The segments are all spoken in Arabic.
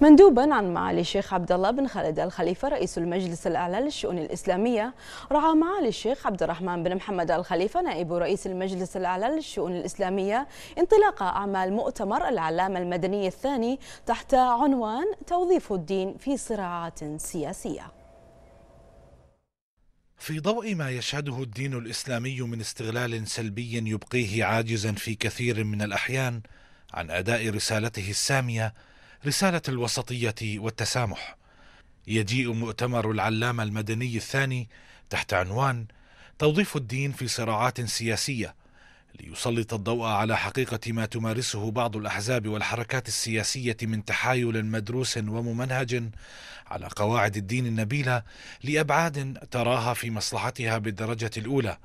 مندوبا عن معالي الشيخ عبد الله بن خالد الخليفه رئيس المجلس الاعلى للشؤون الاسلاميه رعى معالي الشيخ عبد الرحمن بن محمد الخليفه نائب رئيس المجلس الاعلى للشؤون الاسلاميه انطلاق اعمال مؤتمر العلامه المدني الثاني تحت عنوان توظيف الدين في صراعات سياسيه. في ضوء ما يشهده الدين الاسلامي من استغلال سلبي يبقيه عاجزا في كثير من الاحيان عن اداء رسالته الساميه رسالة الوسطية والتسامح يجيء مؤتمر العلامة المدني الثاني تحت عنوان توظيف الدين في صراعات سياسية ليسلط الضوء على حقيقة ما تمارسه بعض الأحزاب والحركات السياسية من تحايل مدروس وممنهج على قواعد الدين النبيلة لأبعاد تراها في مصلحتها بالدرجة الأولى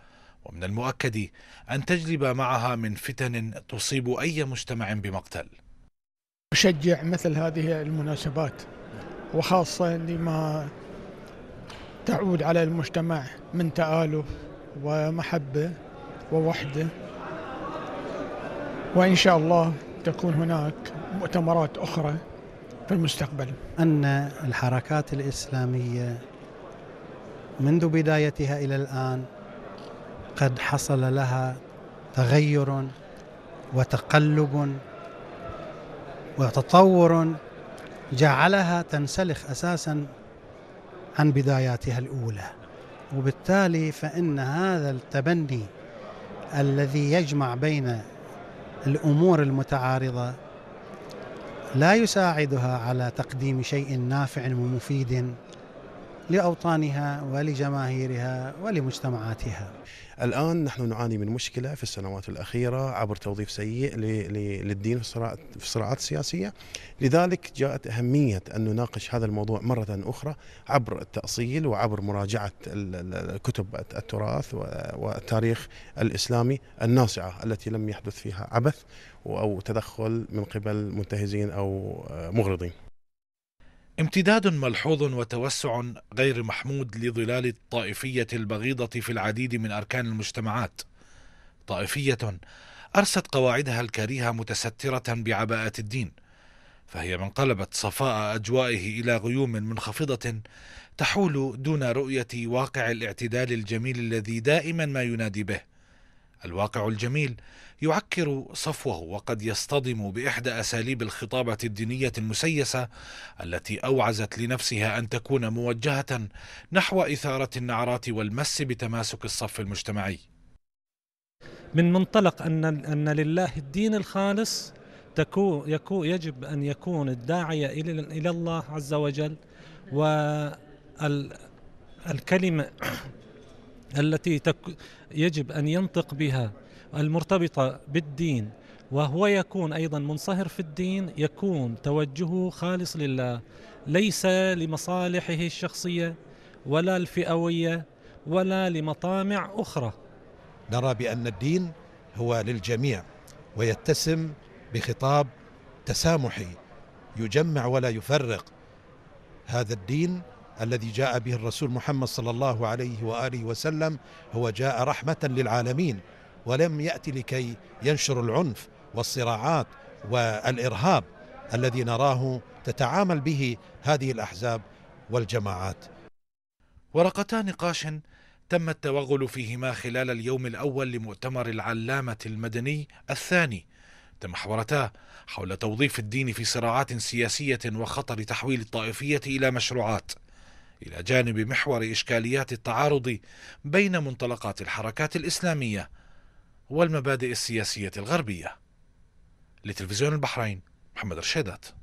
ومن المؤكد أن تجلب معها من فتن تصيب أي مجتمع بمقتل أشجع مثل هذه المناسبات وخاصة لما تعود على المجتمع من تآلف ومحبة ووحدة وإن شاء الله تكون هناك مؤتمرات أخرى في المستقبل أن الحركات الإسلامية منذ بدايتها إلى الآن قد حصل لها تغير وتقلب وتطور جعلها تنسلخ اساسا عن بداياتها الاولى وبالتالي فان هذا التبني الذي يجمع بين الامور المتعارضه لا يساعدها على تقديم شيء نافع ومفيد لاوطانها ولجماهيرها ولمجتمعاتها. الان نحن نعاني من مشكله في السنوات الاخيره عبر توظيف سيء للدين في الصراعات السياسيه، لذلك جاءت اهميه ان نناقش هذا الموضوع مره اخرى عبر التاصيل وعبر مراجعه كتب التراث والتاريخ الاسلامي الناصعه التي لم يحدث فيها عبث او تدخل من قبل منتهزين او آه، مغرضين. امتداد ملحوظ وتوسع غير محمود لظلال الطائفيه البغيضه في العديد من اركان المجتمعات طائفيه ارست قواعدها الكريهه متستره بعباءه الدين فهي من قلبت صفاء اجوائه الى غيوم منخفضه تحول دون رؤيه واقع الاعتدال الجميل الذي دائما ما ينادي به الواقع الجميل يعكر صفوه وقد يصطدم باحدى اساليب الخطابه الدينيه المسيسه التي اوعزت لنفسها ان تكون موجهه نحو اثاره النعرات والمس بتماسك الصف المجتمعي. من منطلق ان ان لله الدين الخالص تكون يكون يجب ان يكون الداعيه الى الى الله عز وجل والكلمه التي تك يجب أن ينطق بها المرتبطة بالدين وهو يكون أيضا منصهر في الدين يكون توجهه خالص لله ليس لمصالحه الشخصية ولا الفئوية ولا لمطامع أخرى نرى بأن الدين هو للجميع ويتسم بخطاب تسامحي يجمع ولا يفرق هذا الدين الذي جاء به الرسول محمد صلى الله عليه وآله وسلم هو جاء رحمة للعالمين ولم يأتي لكي ينشر العنف والصراعات والإرهاب الذي نراه تتعامل به هذه الأحزاب والجماعات ورقتا نقاش تم التوغل فيهما خلال اليوم الأول لمؤتمر العلامة المدني الثاني تمحورتا حول توظيف الدين في صراعات سياسية وخطر تحويل الطائفية إلى مشروعات إلى جانب محور إشكاليات التعارض بين منطلقات الحركات الإسلامية والمبادئ السياسية الغربية لتلفزيون البحرين محمد رشيدات